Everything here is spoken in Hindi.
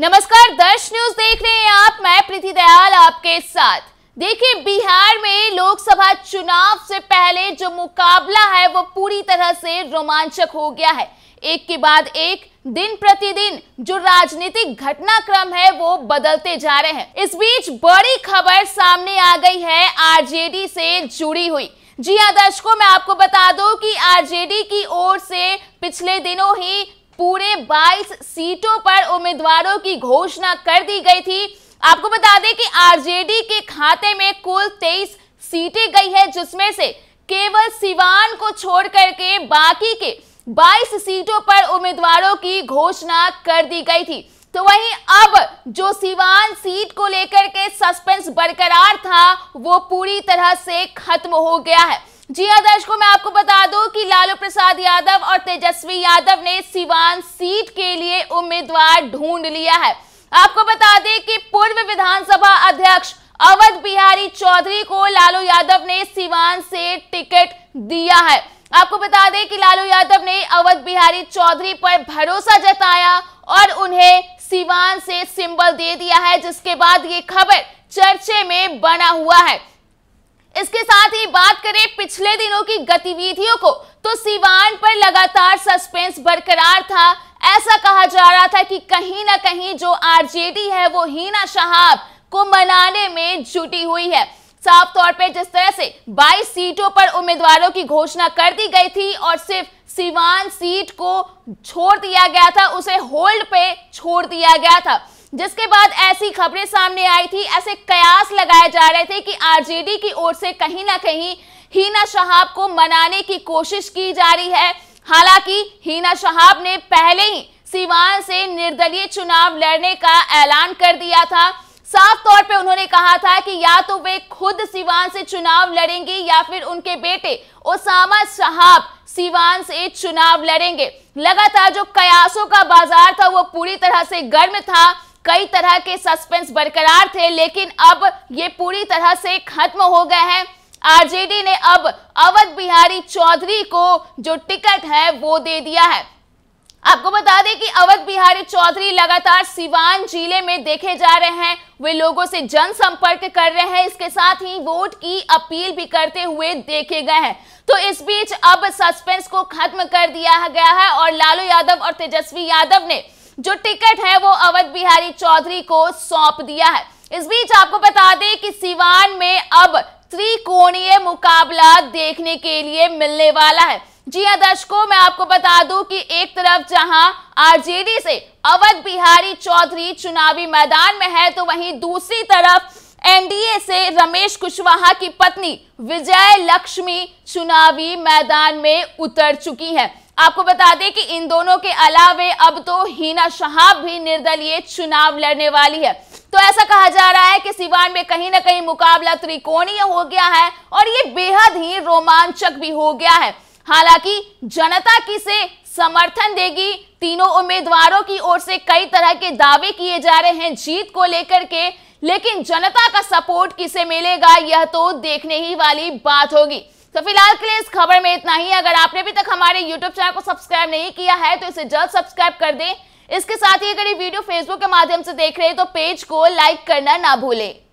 नमस्कार दर्श न्यूज देख रहे हैं आप मैं प्रीति दयाल आपके साथ देखिए बिहार में लोकसभा चुनाव से पहले जो मुकाबला है वो पूरी तरह से रोमांचक हो गया है एक के बाद एक दिन प्रतिदिन जो राजनीतिक घटनाक्रम है वो बदलते जा रहे हैं इस बीच बड़ी खबर सामने आ गई है आरजेडी से जुड़ी हुई जी हाँ दर्शकों मैं आपको बता दूं कि आरजेडी की ओर से पिछले दिनों ही पूरे 22 सीटों पर उम्मीदवारों की घोषणा कर दी गई थी आपको बता दें कि आरजेडी के खाते में कुल 23 सीटें गई है जिसमें से केवल सिवान को छोड़ करके बाकी के 22 सीटों पर उम्मीदवारों की घोषणा कर दी गई थी तो वहीं अब जो सिवान सीट को लेकर के सस्पेंस बरकरार था वो पूरी तरह से खत्म हो गया है जी हाँ दर्शकों मैं आपको बता दूं कि लालू प्रसाद यादव और तेजस्वी यादव ने सिवान सीट के लिए उम्मीदवार ढूंढ लिया है आपको बता दें कि पूर्व विधानसभा अध्यक्ष अवध बिहारी चौधरी को लालू यादव ने सिवान से टिकट दिया है आपको बता दें कि लालू यादव ने अवध बिहारी चौधरी पर भरोसा जताया और उन्हें सिवान से सिंबल दे दिया है जिसके बाद ये खबर चर्चे में बना हुआ है इसके साथ ही बात करें पिछले दिनों की गतिविधियों को तो सीवान पर लगातार सस्पेंस बरकरार था ऐसा कहा जा रहा था कि कहीं ना कहीं जो आरजेडी है वो हीना शहाब को मनाने में जुटी हुई है साफ तौर पर जिस तरह से 22 सीटों पर उम्मीदवारों की घोषणा कर दी गई थी और सिर्फ सीवान सीट को छोड़ दिया गया था उसे होल्ड पे छोड़ दिया गया था जिसके बाद ऐसी खबरें सामने आई थी ऐसे कयास लगाए जा रहे थे कि आरजेडी की ओर से कहीं ना कहीं हीना शहाब को मनाने की कोशिश की जा रही है हालांकि हीना शहाब ने पहले ही सीवान से निर्दलीय चुनाव लड़ने का ऐलान कर दिया था साफ तौर पे उन्होंने कहा था कि या तो वे खुद सीवान से चुनाव लड़ेंगे या फिर उनके बेटे ओसामा शहाब सीवान से चुनाव लड़ेंगे लगातार जो कयासों का बाजार था वो पूरी तरह से गर्म था कई तरह के सस्पेंस बरकरार थे लेकिन अब ये पूरी तरह से खत्म हो गए हैं आरजेडी ने अब अवध बिहारी चौधरी को जो टिकट है वो दे दिया है आपको बता दें कि अवध बिहारी चौधरी लगातार सिवान जिले में देखे जा रहे हैं वे लोगों से जनसंपर्क कर रहे हैं इसके साथ ही वोट की अपील भी करते हुए देखे गए हैं तो इस बीच अब सस्पेंस को खत्म कर दिया गया है और लालू यादव और तेजस्वी यादव ने जो टिकट है वो अवध बिहारी चौधरी को सौंप दिया है इस बीच आपको बता दें कि सिवान में अब त्रिकोणीय मुकाबला देखने के लिए मिलने वाला है जी हाँ दर्शकों मैं आपको बता दूं कि एक तरफ जहां आरजेडी से अवध बिहारी चौधरी चुनावी मैदान में है तो वहीं दूसरी तरफ एनडीए से रमेश कुशवाहा की पत्नी विजय लक्ष्मी चुनावी मैदान में उतर चुकी है आपको बता दें कि इन दोनों के अलावे अब तो हीना शहाब भी निर्दलीय चुनाव लड़ने वाली है तो ऐसा कहा जा रहा है कि सिवान में कहीं ना कहीं मुकाबला त्रिकोणीय हो गया है और ये बेहद ही रोमांचक भी हो गया है हालांकि जनता किसे समर्थन देगी तीनों उम्मीदवारों की ओर से कई तरह के दावे किए जा रहे हैं जीत को लेकर के लेकिन जनता का सपोर्ट किसे मिलेगा यह तो देखने ही वाली बात होगी तो फिलहाल के लिए इस खबर में इतना ही अगर आपने अभी तक हमारे यूट्यूब चैनल को सब्सक्राइब नहीं किया है तो इसे जल्द सब्सक्राइब कर दें इसके साथ ही अगर ये वीडियो फेसबुक के माध्यम से देख रहे हैं तो पेज को लाइक करना ना भूलें